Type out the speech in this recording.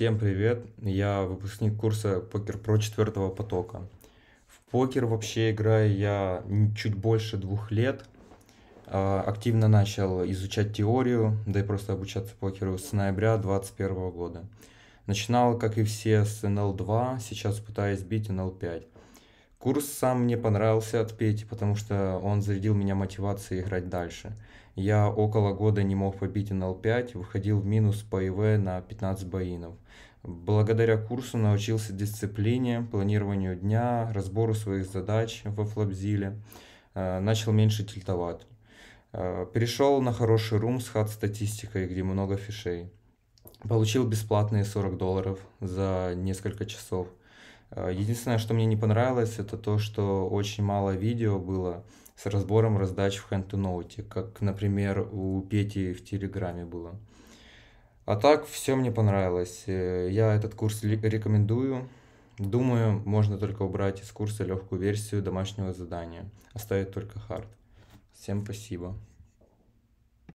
Всем привет! Я выпускник курса Покер Про четвертого потока. В покер вообще играю я чуть больше двух лет. А, активно начал изучать теорию, да и просто обучаться покеру с ноября 2021 года. Начинал, как и все, с NL2, сейчас пытаюсь бить NL5. Курс сам мне понравился от Пети, потому что он зарядил меня мотивацией играть дальше. Я около года не мог побить НЛ5, выходил в минус по ИВ на 15 боинов. Благодаря курсу научился дисциплине, планированию дня, разбору своих задач во флабзиле. Э, начал меньше тильтовать. Э, перешел на хороший рум с хат-статистикой, где много фишей. Получил бесплатные 40 долларов за несколько часов – Э, единственное, что мне не понравилось, это то, что очень мало видео было с разбором раздач в хэнд-то-ноуте, как, например, у Пети в Телеграме было. А так, все мне понравилось. Э, я этот курс рекомендую. Думаю, можно только убрать из курса легкую версию домашнего задания. Оставить только хард. Всем спасибо.